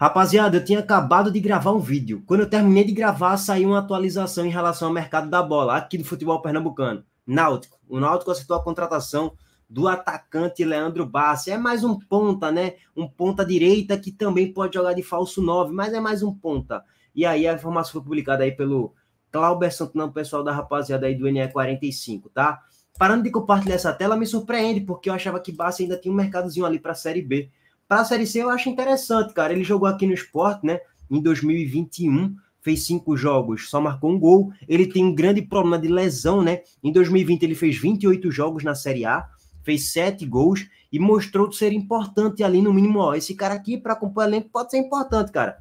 Rapaziada, eu tinha acabado de gravar um vídeo. Quando eu terminei de gravar, saiu uma atualização em relação ao mercado da bola, aqui do futebol pernambucano. Náutico. O Náutico aceitou a contratação do atacante Leandro Bassi. É mais um ponta, né? Um ponta direita que também pode jogar de falso 9, mas é mais um ponta. E aí a informação foi publicada aí pelo Clauber Santana, pessoal da rapaziada aí do NE45, tá? Parando de compartilhar essa tela, me surpreende, porque eu achava que Bassi ainda tinha um mercadozinho ali para a Série B. Para a Série C eu acho interessante, cara. Ele jogou aqui no esporte, né? Em 2021, fez cinco jogos, só marcou um gol. Ele tem um grande problema de lesão, né? Em 2020 ele fez 28 jogos na Série A, fez sete gols e mostrou ser importante ali no mínimo. Ó, esse cara aqui para o elenco pode ser importante, cara.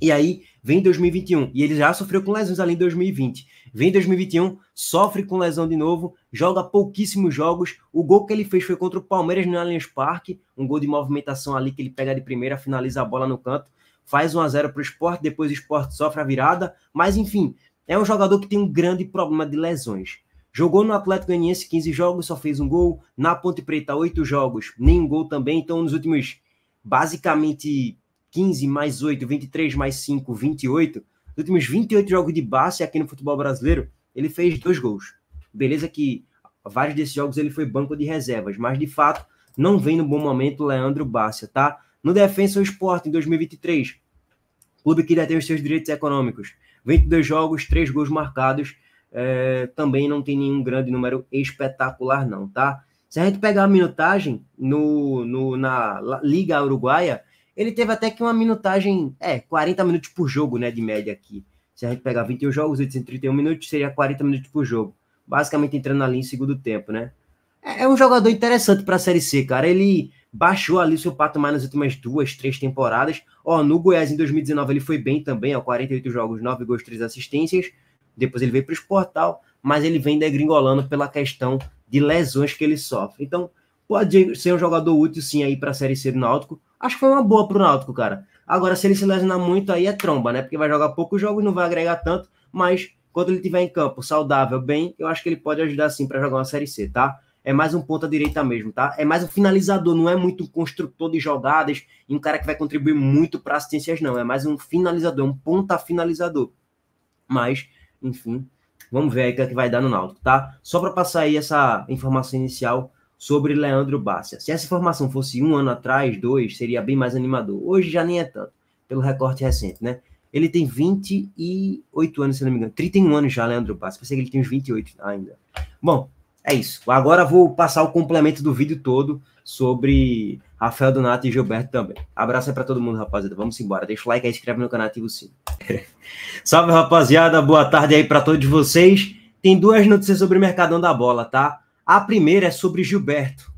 E aí vem 2021 e ele já sofreu com lesões além de 2020. Vem 2021, sofre com lesão de novo, joga pouquíssimos jogos. O gol que ele fez foi contra o Palmeiras no Allianz Parque, um gol de movimentação ali que ele pega de primeira, finaliza a bola no canto, faz 1 a 0 para o esporte, depois o esporte sofre a virada. Mas enfim, é um jogador que tem um grande problema de lesões. Jogou no Atlético Goianiense 15 jogos, só fez um gol. Na Ponte Preta, 8 jogos, nenhum gol também. Então, nos últimos basicamente 15 mais 8, 23 mais 5, 28. Nos últimos 28 jogos de base aqui no futebol brasileiro, ele fez dois gols. Beleza que vários desses jogos ele foi banco de reservas, mas de fato não vem no bom momento o Leandro Bárcia, tá? No Defensa Esporte, em 2023, clube que detém os seus direitos econômicos. 22 jogos, 3 gols marcados, é, também não tem nenhum grande número espetacular não, tá? Se a gente pegar a minutagem no, no, na Liga Uruguaia, ele teve até que uma minutagem, é, 40 minutos por jogo, né, de média aqui. Se a gente pegar 21 jogos, 831 minutos, seria 40 minutos por jogo. Basicamente entrando ali em segundo tempo, né? É, é um jogador interessante para a Série C, cara. Ele baixou ali seu patamar nas últimas duas, três temporadas. Ó, no Goiás em 2019 ele foi bem também, ó, 48 jogos, 9 gols, 3 assistências. Depois ele veio para o Esportal, mas ele vem degringolando pela questão de lesões que ele sofre. Então, pode ser um jogador útil sim aí para a Série C do Náutico, Acho que foi uma boa pro Náutico, cara. Agora, se ele se lesionar muito, aí é tromba, né? Porque vai jogar poucos jogos, não vai agregar tanto, mas quando ele tiver em campo saudável, bem, eu acho que ele pode ajudar sim para jogar uma Série C, tá? É mais um ponta direita mesmo, tá? É mais um finalizador, não é muito um construtor de jogadas e um cara que vai contribuir muito para assistências, não. É mais um finalizador, um ponta finalizador. Mas, enfim, vamos ver aí o que, é vai dar no Náutico, tá? Só para passar aí essa informação inicial sobre Leandro Bárcia. Se essa informação fosse um ano atrás, dois, seria bem mais animador. Hoje já nem é tanto, pelo recorte recente, né? Ele tem 28 anos, se não me engano. 31 anos já, Leandro Bárcia. Pensei que ele tem uns 28 ainda. Bom, é isso. Agora vou passar o complemento do vídeo todo sobre Rafael Donato e Gilberto também. Abraço aí pra todo mundo, rapaziada. Vamos embora. Deixa o like aí, inscreve no canal, ativa o sino. Salve, rapaziada. Boa tarde aí para todos vocês. Tem duas notícias sobre o Mercadão da Bola, tá? A primeira é sobre Gilberto.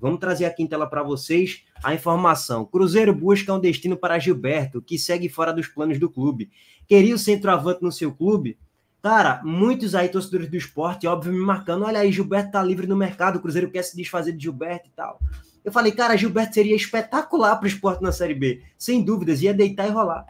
Vamos trazer aqui em tela para vocês a informação. Cruzeiro busca um destino para Gilberto, que segue fora dos planos do clube. Queria o centroavante no seu clube? Cara, muitos aí torcedores do esporte, óbvio, me marcando. Olha aí, Gilberto tá livre no mercado, o Cruzeiro quer se desfazer de Gilberto e tal. Eu falei, cara, Gilberto seria espetacular para o esporte na Série B. Sem dúvidas, ia deitar e rolar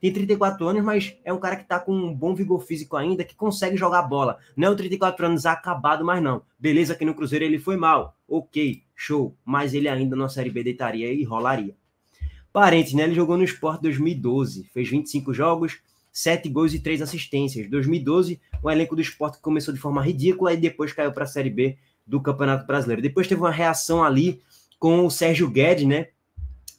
tem 34 anos, mas é um cara que está com um bom vigor físico ainda, que consegue jogar bola. Não é o 34 anos acabado, mas não. Beleza, que no Cruzeiro ele foi mal. Ok, show. Mas ele ainda na Série B deitaria e rolaria. Parentes, né? Ele jogou no Sport 2012, fez 25 jogos, 7 gols e 3 assistências. 2012, o elenco do Sport começou de forma ridícula e depois caiu para a Série B do Campeonato Brasileiro. Depois teve uma reação ali com o Sérgio Guedes, né?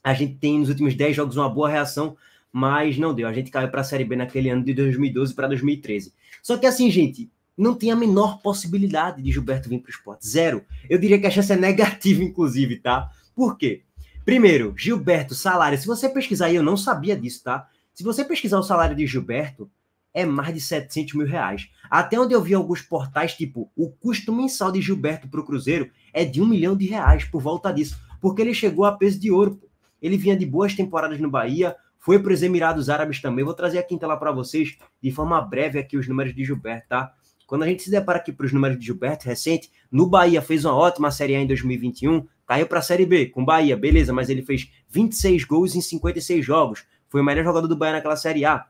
A gente tem nos últimos 10 jogos uma boa reação, mas não deu. A gente caiu para a Série B naquele ano de 2012 para 2013. Só que assim, gente, não tem a menor possibilidade de Gilberto vir para o esporte. Zero. Eu diria que a chance é negativa, inclusive, tá? Por quê? Primeiro, Gilberto, salário. Se você pesquisar, e eu não sabia disso, tá? Se você pesquisar o salário de Gilberto, é mais de 700 mil reais. Até onde eu vi alguns portais, tipo, o custo mensal de Gilberto para o Cruzeiro é de um milhão de reais por volta disso, porque ele chegou a peso de ouro. Ele vinha de boas temporadas no Bahia, foi para os Emirados Árabes também. Vou trazer a quinta lá para vocês de forma breve aqui os números de Gilberto, tá? Quando a gente se depara aqui para os números de Gilberto recente, no Bahia fez uma ótima Série A em 2021, caiu para a Série B com Bahia, beleza, mas ele fez 26 gols em 56 jogos. Foi o melhor jogador do Bahia naquela Série A.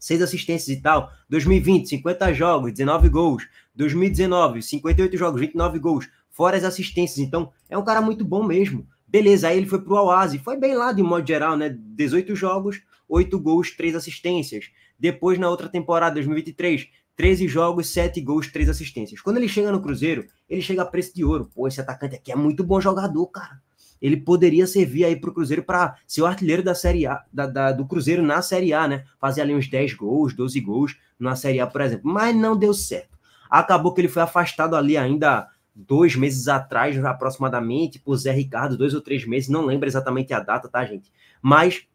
Seis assistências e tal. 2020, 50 jogos, 19 gols. 2019, 58 jogos, 29 gols, fora as assistências. Então, é um cara muito bom mesmo. Beleza, aí ele foi pro Oase, foi bem lá de modo geral, né? 18 jogos, 8 gols, 3 assistências. Depois, na outra temporada, 2023, 13 jogos, 7 gols, 3 assistências. Quando ele chega no Cruzeiro, ele chega a preço de ouro. Pô, esse atacante aqui é muito bom jogador, cara. Ele poderia servir aí pro Cruzeiro para ser o artilheiro da Série A, da, da, do Cruzeiro na Série A, né? Fazer ali uns 10 gols, 12 gols na Série A, por exemplo. Mas não deu certo. Acabou que ele foi afastado ali ainda dois meses atrás, aproximadamente, por Zé Ricardo, dois ou três meses, não lembro exatamente a data, tá, gente? Mas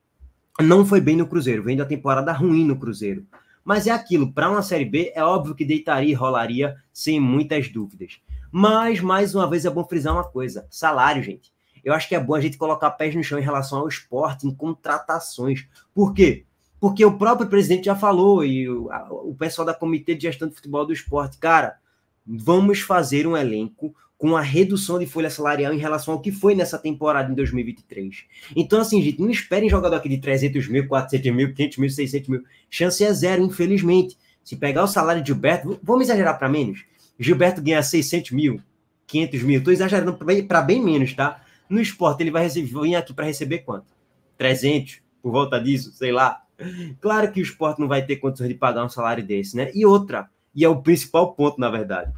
não foi bem no Cruzeiro, vendo a temporada ruim no Cruzeiro. Mas é aquilo, para uma Série B, é óbvio que deitaria e rolaria sem muitas dúvidas. Mas, mais uma vez, é bom frisar uma coisa: salário, gente. Eu acho que é bom a gente colocar pés no chão em relação ao esporte, em contratações. Por quê? Porque o próprio presidente já falou e o, o pessoal da Comitê de Gestão de Futebol do Esporte, cara, vamos fazer um elenco com a redução de folha salarial em relação ao que foi nessa temporada em 2023. Então, assim, gente, não esperem jogador aqui de 300 mil, 400 mil, 500 mil, 600 mil. Chance é zero, infelizmente. Se pegar o salário de Gilberto, vamos exagerar para menos. Gilberto ganha 600 mil, 500 mil. Estou exagerando para bem menos, tá? No esporte, ele vai vir aqui para receber quanto? 300, por volta disso, sei lá. Claro que o esporte não vai ter condições de pagar um salário desse, né? E outra, e é o principal ponto, na verdade.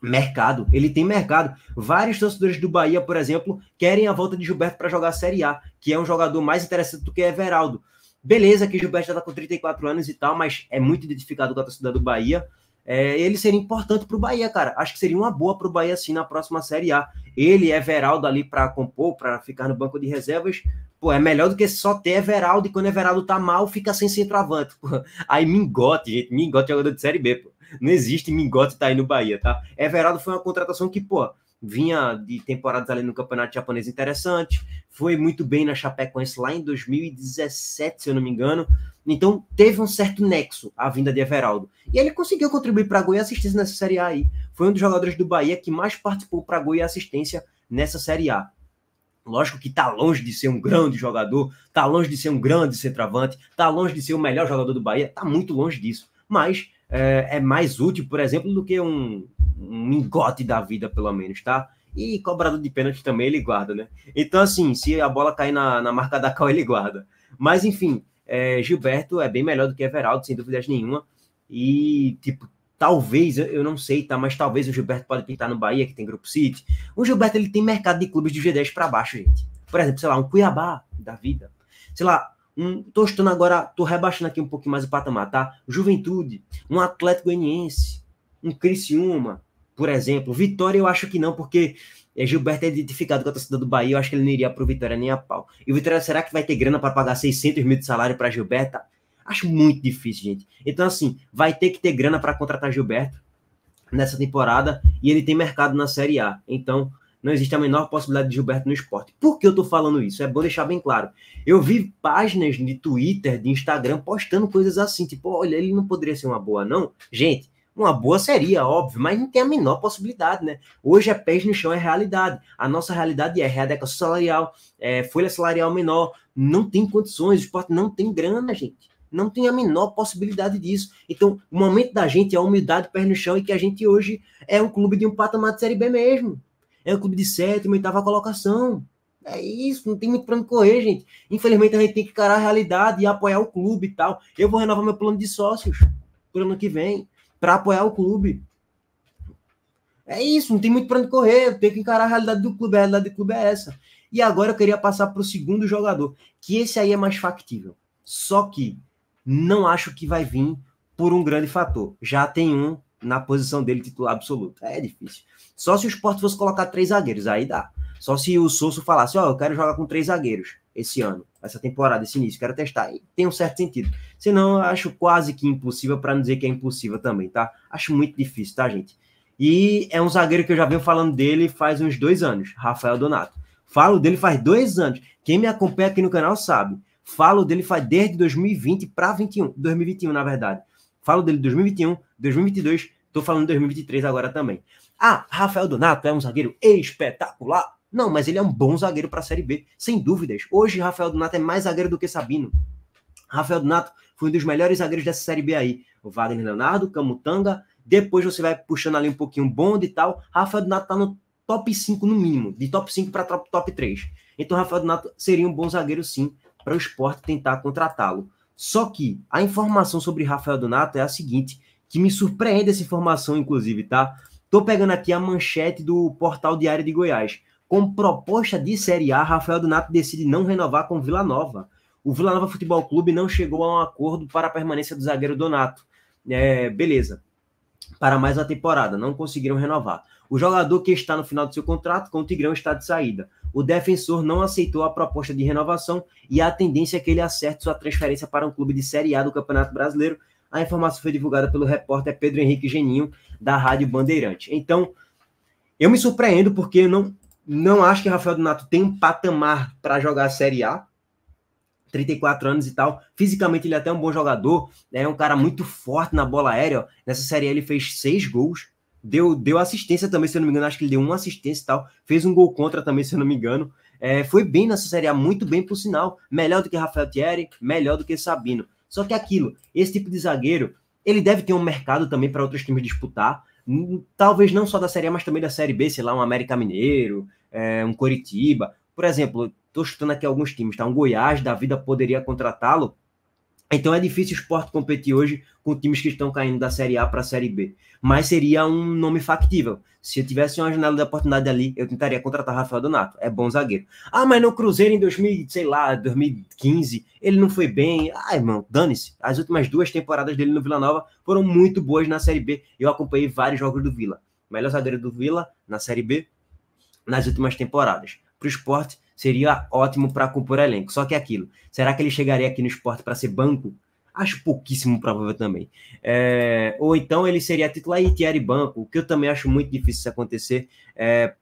Mercado, ele tem mercado. Vários torcedores do Bahia, por exemplo, querem a volta de Gilberto para jogar a Série A, que é um jogador mais interessante do que Everaldo. Beleza que Gilberto já está com 34 anos e tal, mas é muito identificado com a torcida do Bahia. É, ele seria importante para o Bahia, cara. Acho que seria uma boa para o Bahia, sim, na próxima Série A. Ele, Everaldo, ali para compor, para ficar no banco de reservas, pô, é melhor do que só ter Everaldo e quando Everaldo tá mal, fica sem centroavante. Pô. Aí mingote, gente, mingote jogador de Série B, pô. Não existe Mingote tá aí no Bahia, tá? Everaldo foi uma contratação que, pô, vinha de temporadas ali no Campeonato Japonês interessante, foi muito bem na Chapecoense lá em 2017, se eu não me engano. Então teve um certo nexo a vinda de Everaldo. E ele conseguiu contribuir para a Goiás assistência nessa Série A aí. Foi um dos jogadores do Bahia que mais participou para a Goiás assistência nessa Série A. Lógico que tá longe de ser um grande jogador, tá longe de ser um grande centroavante, tá longe de ser o melhor jogador do Bahia, tá muito longe disso. Mas é, é mais útil, por exemplo, do que um, um engote da vida, pelo menos, tá? E cobrado de pênalti também ele guarda, né? Então, assim, se a bola cair na, na marca da cal, ele guarda. Mas, enfim, é, Gilberto é bem melhor do que Everaldo, sem dúvidas nenhuma. E, tipo, talvez, eu não sei, tá? Mas talvez o Gilberto pode pintar no Bahia, que tem Grupo City. O Gilberto, ele tem mercado de clubes do G10 para baixo, gente. Por exemplo, sei lá, um Cuiabá da vida. Sei lá, um. Tô estando agora, tô rebaixando aqui um pouquinho mais o patamar, tá? Juventude, um Atlético Goianiense, um Criciúma, por exemplo. Vitória eu acho que não, porque é, Gilberto é identificado com a torcida do Bahia, eu acho que ele não iria pro Vitória nem a pau. E o Vitória, será que vai ter grana para pagar 600 mil de salário para Gilberto? Acho muito difícil, gente. Então, assim, vai ter que ter grana para contratar Gilberto nessa temporada e ele tem mercado na Série A. Então, não existe a menor possibilidade de Gilberto no esporte. Por que eu estou falando isso? É bom deixar bem claro. Eu vi páginas de Twitter, de Instagram, postando coisas assim, tipo, olha, ele não poderia ser uma boa, não? Gente, uma boa seria, óbvio, mas não tem a menor possibilidade, né? Hoje é pés no chão, é realidade. A nossa realidade é readequação é salarial, é folha salarial menor, não tem condições, o esporte não tem grana, gente. Não tem a menor possibilidade disso. Então, o momento da gente é a humildade, pés no chão, e que a gente hoje é um clube de um patamar de Série B mesmo é o clube de sétima, oitava colocação. É isso, não tem muito pra onde correr, gente. Infelizmente a gente tem que encarar a realidade e apoiar o clube e tal. Eu vou renovar meu plano de sócios pro ano que vem, para apoiar o clube. É isso, não tem muito pra onde correr, Tem que encarar a realidade do clube, a realidade do clube é essa. E agora eu queria passar pro segundo jogador, que esse aí é mais factível. Só que não acho que vai vir por um grande fator. Já tem um na posição dele titular absoluto. É difícil. Só se o esporte fosse colocar três zagueiros, aí dá. Só se o Souso falasse, ó, oh, eu quero jogar com três zagueiros esse ano, essa temporada, esse início, quero testar. E tem um certo sentido. Senão, eu acho quase que impossível, para não dizer que é impossível também, tá? Acho muito difícil, tá, gente? E é um zagueiro que eu já venho falando dele faz uns dois anos, Rafael Donato. Falo dele faz dois anos. Quem me acompanha aqui no canal sabe. Falo dele faz desde 2020 para 21, 2021, na verdade. Falo dele 2021, 2022, Tô falando de 2023 agora também. Ah, Rafael Donato é um zagueiro espetacular. Não, mas ele é um bom zagueiro para a Série B, sem dúvidas. Hoje, Rafael Donato é mais zagueiro do que Sabino. Rafael Donato foi um dos melhores zagueiros dessa Série B aí. O Wagner Leonardo, Camutanga, depois você vai puxando ali um pouquinho bonde e tal. Rafael Donato tá no top 5 no mínimo, de top 5 para top 3. Então Rafael Donato seria um bom zagueiro sim para o esporte tentar contratá-lo. Só que a informação sobre Rafael Donato é a seguinte, que me surpreende essa informação, inclusive, tá? Tô pegando aqui a manchete do portal Diário de Goiás. Com proposta de Série A, Rafael Donato decide não renovar com Vila Nova. O Vila Nova Futebol Clube não chegou a um acordo para a permanência do zagueiro Donato. É, beleza. Para mais uma temporada, não conseguiram renovar. O jogador que está no final do seu contrato com o Tigrão está de saída. O defensor não aceitou a proposta de renovação e a tendência é que ele acerte sua transferência para um clube de Série A do Campeonato Brasileiro a informação foi divulgada pelo repórter Pedro Henrique Geninho, da Rádio Bandeirante. Então, eu me surpreendo porque eu não, não acho que Rafael Donato tem um patamar para jogar a Série A. 34 anos e tal. Fisicamente, ele é até um bom jogador. Né? É um cara muito forte na bola aérea. Nessa Série A, ele fez seis gols. Deu, deu assistência também, se eu não me engano. Acho que ele deu uma assistência e tal. Fez um gol contra também, se eu não me engano. É, foi bem nessa Série A, muito bem, por sinal. Melhor do que Rafael Thierry, melhor do que Sabino. Só que aquilo, esse tipo de zagueiro, ele deve ter um mercado também para outros times disputar. Talvez não só da Série A, mas também da Série B, sei lá, um América Mineiro, é, um Coritiba. Por exemplo, estou chutando aqui alguns times, tá? Um Goiás da vida poderia contratá-lo então é difícil o esporte competir hoje com times que estão caindo da Série A para a Série B. Mas seria um nome factível. Se eu tivesse uma janela de oportunidade ali, eu tentaria contratar Rafael Donato. É bom zagueiro. Ah, mas no Cruzeiro em 2000, sei lá, 2015, ele não foi bem. Ah, irmão, dane-se. As últimas duas temporadas dele no Vila Nova foram muito boas na Série B. Eu acompanhei vários jogos do Vila. Melhor zagueiro do Vila na Série B nas últimas temporadas. Para o esporte, seria ótimo para compor elenco. Só que é aquilo, será que ele chegaria aqui no esporte para ser banco? Acho pouquíssimo provável também. É, ou então ele seria titular e Thierry banco, o que eu também acho muito difícil acontecer. É,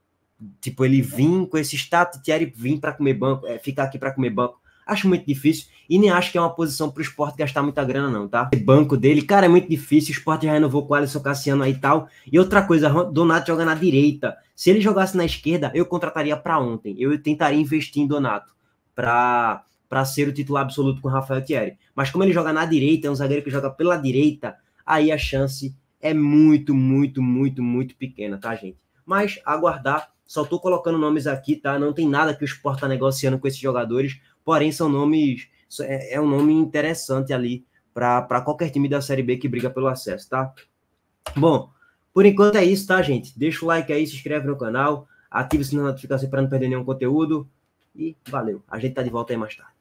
tipo, ele vir com esse status, Thierry vir para comer banco, é, ficar aqui para comer banco. Acho muito difícil e nem acho que é uma posição para o esporte gastar muita grana, não, tá? banco dele, cara, é muito difícil. O esporte já renovou com o Alisson Cassiano aí e tal. E outra coisa, Donato joga na direita. Se ele jogasse na esquerda, eu contrataria para ontem. Eu tentaria investir em Donato para para ser o titular absoluto com o Rafael Thierry. Mas como ele joga na direita, é um zagueiro que joga pela direita, aí a chance é muito, muito, muito, muito pequena, tá, gente? Mas aguardar, só tô colocando nomes aqui, tá? Não tem nada que o Sport tá negociando com esses jogadores, porém são nomes, é, é, um nome interessante ali para qualquer time da Série B que briga pelo acesso, tá? Bom, por enquanto é isso, tá, gente? Deixa o like aí, se inscreve no canal, ativa o sininho da notificação para não perder nenhum conteúdo e valeu. A gente tá de volta aí mais tarde.